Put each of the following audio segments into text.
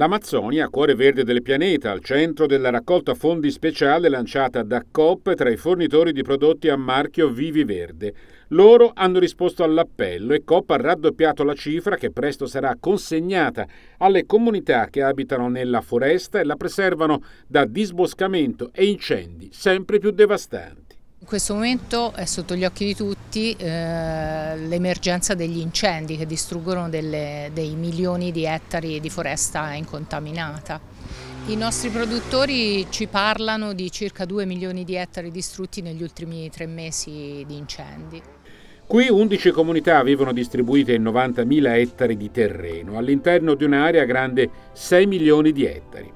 L'Amazzonia, cuore verde del pianeta, al centro della raccolta fondi speciale lanciata da COP tra i fornitori di prodotti a marchio Vivi Verde. Loro hanno risposto all'appello e COP ha raddoppiato la cifra che presto sarà consegnata alle comunità che abitano nella foresta e la preservano da disboscamento e incendi sempre più devastanti. In questo momento è sotto gli occhi di tutti eh, l'emergenza degli incendi che distruggono delle, dei milioni di ettari di foresta incontaminata. I nostri produttori ci parlano di circa 2 milioni di ettari distrutti negli ultimi tre mesi di incendi. Qui 11 comunità avevano distribuite 90.000 ettari di terreno all'interno di un'area grande 6 milioni di ettari.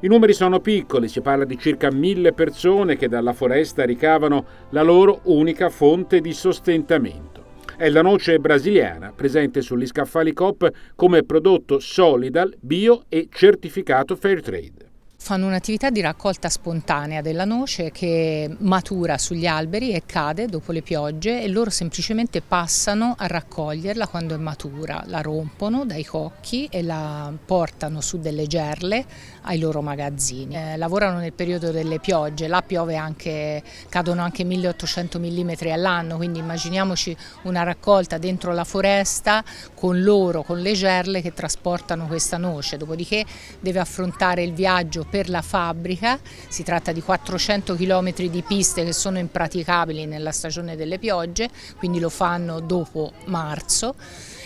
I numeri sono piccoli, si parla di circa mille persone che dalla foresta ricavano la loro unica fonte di sostentamento. È la noce brasiliana, presente sugli scaffali COP come prodotto Solidal, bio e certificato Fairtrade fanno un'attività di raccolta spontanea della noce che matura sugli alberi e cade dopo le piogge e loro semplicemente passano a raccoglierla quando è matura, la rompono dai cocchi e la portano su delle gerle ai loro magazzini. Eh, lavorano nel periodo delle piogge, là piove anche, cadono anche 1800 mm all'anno, quindi immaginiamoci una raccolta dentro la foresta con loro, con le gerle che trasportano questa noce, dopodiché deve affrontare il viaggio per la fabbrica, si tratta di 400 km di piste che sono impraticabili nella stagione delle piogge, quindi lo fanno dopo marzo.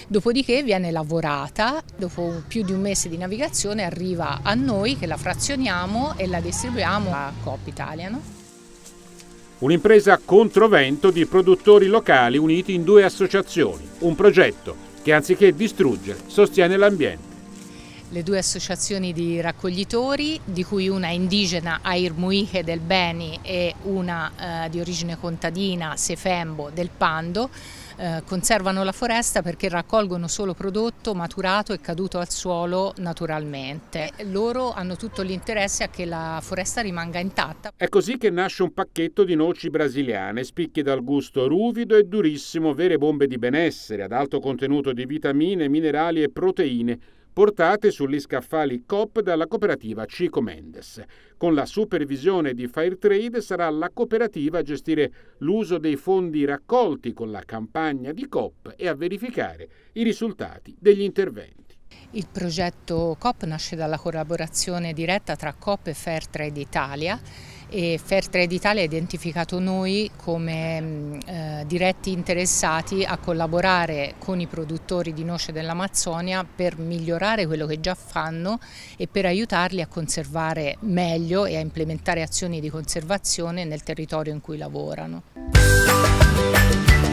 Dopodiché viene lavorata, dopo più di un mese di navigazione arriva a noi che la frazioniamo e la distribuiamo a Coop Italiano. Un'impresa controvento di produttori locali uniti in due associazioni, un progetto che anziché distruggere sostiene l'ambiente le due associazioni di raccoglitori, di cui una indigena Airmuiche del Beni e una eh, di origine contadina Sefembo del Pando, eh, conservano la foresta perché raccolgono solo prodotto maturato e caduto al suolo naturalmente. E loro hanno tutto l'interesse a che la foresta rimanga intatta. È così che nasce un pacchetto di noci brasiliane, spicchi dal gusto ruvido e durissimo, vere bombe di benessere, ad alto contenuto di vitamine, minerali e proteine portate sugli scaffali COP dalla cooperativa Cico Mendes. Con la supervisione di Fairtrade sarà la cooperativa a gestire l'uso dei fondi raccolti con la campagna di COP e a verificare i risultati degli interventi. Il progetto COP nasce dalla collaborazione diretta tra COP e Fairtrade Italia e Fairtrade Italia ha identificato noi come mm, eh, diretti interessati a collaborare con i produttori di noce dell'Amazzonia per migliorare quello che già fanno e per aiutarli a conservare meglio e a implementare azioni di conservazione nel territorio in cui lavorano.